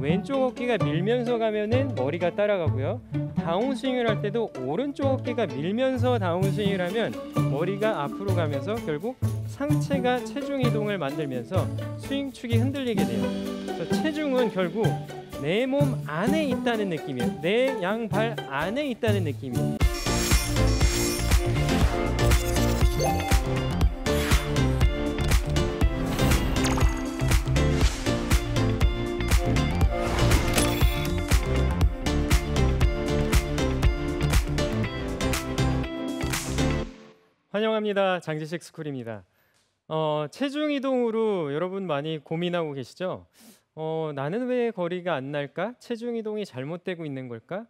왼쪽 어깨가 밀면서 가면은 머리가 따라가고요. 다운스윙을 할 때도 오른쪽 어깨가 밀면서 다운스윙을 하면 머리가 앞으로 가면서 결국 상체가 체중 이동을 만들면서 스윙축이 흔들리게 돼요. 그래서 체중은 결국 내 몸 안에 있다는 느낌이에요. 내 양발 안에 있다는 느낌이에요. 환영합니다. 장지식 스쿨입니다. 어, 체중 이동으로 여러분 많이 고민하고 계시죠? 어, 나는 왜 거리가 안 날까? 체중 이동이 잘못되고 있는 걸까?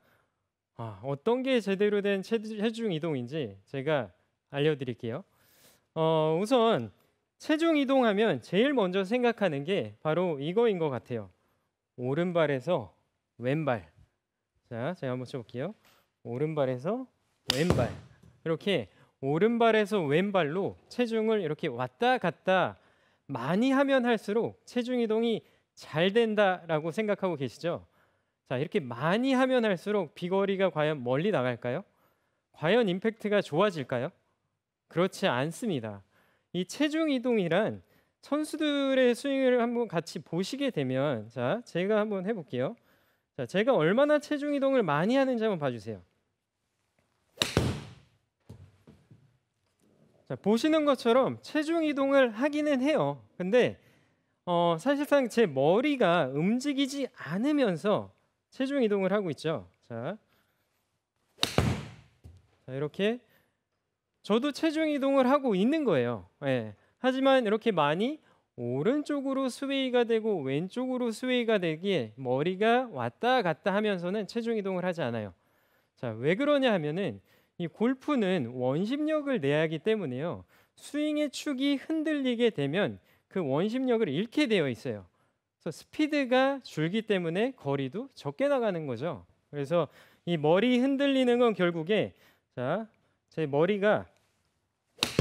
아, 어떤 게 제대로 된 체중 이동인지 제가 알려드릴게요. 어, 우선 체중 이동하면 제일 먼저 생각하는 게 바로 이거인 것 같아요. 오른발에서 왼발. 자, 제가 한번 쳐볼게요. 오른발에서 왼발. 이렇게 오른발에서 왼발로 체중을 이렇게 왔다 갔다 많이 하면 할수록 체중 이동이 잘 된다라고 생각하고 계시죠? 자, 이렇게 많이 하면 할수록 비거리가 과연 멀리 나갈까요? 과연 임팩트가 좋아질까요? 그렇지 않습니다. 이 체중 이동이란 선수들의 스윙을 한번 같이 보시게 되면 자, 제가 한번 해 볼게요. 자, 제가 얼마나 체중 이동을 많이 하는지 한번 봐 주세요. 자, 보시는 것처럼 체중 이동을 하기는 해요. 근데 어, 사실상 제 머리가 움직이지 않으면서 체중 이동을 하고 있죠. 자, 자 이렇게 저도 체중 이동을 하고 있는 거예요. 예. 하지만 이렇게 많이 오른쪽으로 스웨이가 되고 왼쪽으로 스웨이가 되기에 머리가 왔다 갔다 하면서는 체중 이동을 하지 않아요. 자, 왜 그러냐 하면은 이 골프는 원심력을 내야 하기 때문에요. 스윙의 축이 흔들리게 되면 그 원심력을 잃게 되어 있어요. 그래서 스피드가 줄기 때문에 거리도 적게 나가는 거죠. 그래서 이 머리 흔들리는 건 결국에 자, 제 머리가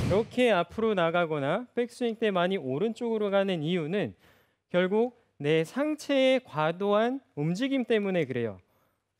이렇게 앞으로 나가거나 백스윙 때 많이 오른쪽으로 가는 이유는 결국 내 상체의 과도한 움직임 때문에 그래요.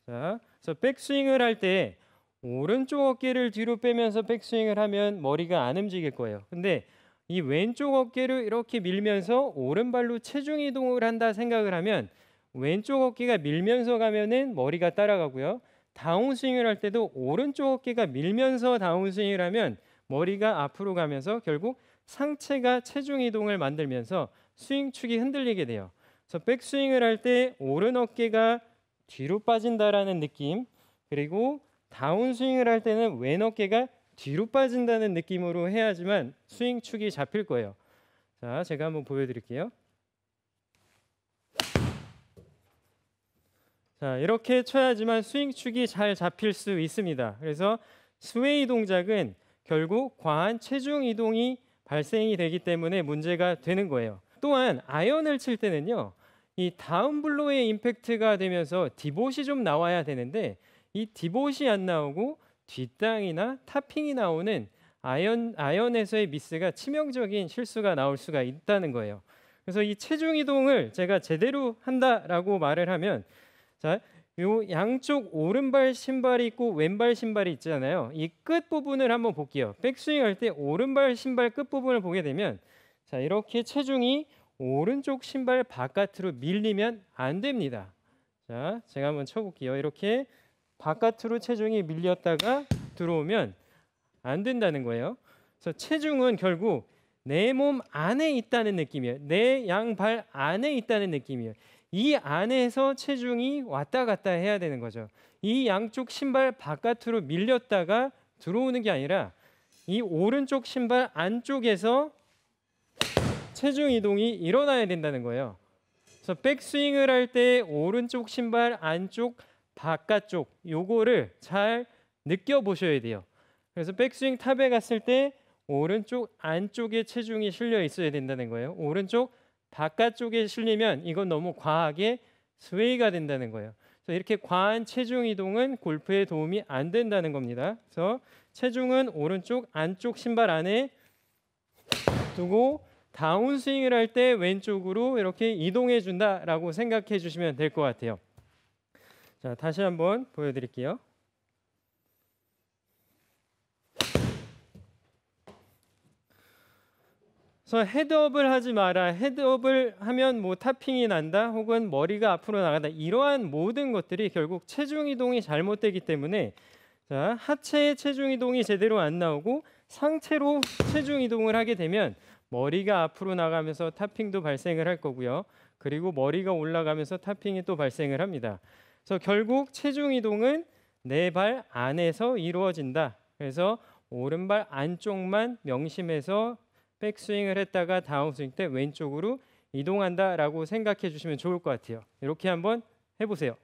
자, 그래서 백스윙을 할때 오른쪽 어깨를 뒤로 빼면서 백스윙을 하면 머리가 안 움직일 거예요. 근데 이 왼쪽 어깨를 이렇게 밀면서 오른발로 체중 이동을 한다 생각을 하면 왼쪽 어깨가 밀면서 가면은 머리가 따라가고요. 다운스윙을 할 때도 오른쪽 어깨가 밀면서 다운스윙을 하면 머리가 앞으로 가면서 결국 상체가 체중 이동을 만들면서 스윙축이 흔들리게 돼요. 그래서 백스윙을 할 때 오른 어깨가 뒤로 빠진다라는 느낌 그리고 다운스윙을 할 때는 왼어깨가 뒤로 빠진다는 느낌으로 해야지만 스윙축이 잡힐 거예요. 자, 제가 한번 보여드릴게요. 자, 이렇게 쳐야지만 스윙축이 잘 잡힐 수 있습니다. 그래서 스웨이 동작은 결국 과한 체중 이동이 발생이 되기 때문에 문제가 되는 거예요. 또한 아이언을 칠 때는요. 이 다운 블로의 임팩트가 되면서 디봇이 좀 나와야 되는데 이 디봇이 안 나오고 뒷땅이나 타핑이 나오는 아연 아연에서의 미스가 치명적인 실수가 나올 수가 있다는 거예요. 그래서 이 체중 이동을 제가 제대로 한다라고 말을 하면 자, 요 양쪽 오른발 신발이 있고 왼발 신발이 있잖아요. 이 끝 부분을 한번 볼게요. 백스윙 할 때 오른발 신발 끝 부분을 보게 되면 자, 이렇게 체중이 오른쪽 신발 바깥으로 밀리면 안 됩니다. 자, 제가 한번 쳐볼게요. 이렇게 바깥으로 체중이 밀렸다가 들어오면 안 된다는 거예요. 그래서 체중은 결국 내 몸 안에 있다는 느낌이에요. 내 양발 안에 있다는 느낌이에요. 이 안에서 체중이 왔다 갔다 해야 되는 거죠. 이 양쪽 신발 바깥으로 밀렸다가 들어오는 게 아니라 이 오른쪽 신발 안쪽에서 체중 이동이 일어나야 된다는 거예요. 그래서 백스윙을 할 때 오른쪽 신발 안쪽 바깥쪽 요거를 잘 느껴보셔야 돼요. 그래서 백스윙 탑에 갔을 때 오른쪽 안쪽에 체중이 실려 있어야 된다는 거예요. 오른쪽 바깥쪽에 실리면 이건 너무 과하게 스웨이가 된다는 거예요. 그래서 이렇게 과한 체중 이동은 골프에 도움이 안 된다는 겁니다. 그래서 체중은 오른쪽 안쪽 신발 안에 두고 다운스윙을 할 때 왼쪽으로 이렇게 이동해 준다라고 생각해 주시면 될 것 같아요. 자, 다시 한번 보여드릴게요. 그래서 헤드업을 하지 마라. 헤드업을 하면 뭐 타핑이 난다 혹은 머리가 앞으로 나간다. 이러한 모든 것들이 결국 체중 이동이 잘못되기 때문에 자, 하체의 체중 이동이 제대로 안 나오고 상체로 체중 이동을 하게 되면 머리가 앞으로 나가면서 타핑도 발생을 할 거고요. 그리고 머리가 올라가면서 타핑이 또 발생을 합니다. 그래서 결국 체중 이동은 내 발 안에서 이루어진다. 그래서 오른발 안쪽만 명심해서 백스윙을 했다가 다운스윙 때 왼쪽으로 이동한다라고 생각해 주시면 좋을 것 같아요. 이렇게 한번 해보세요.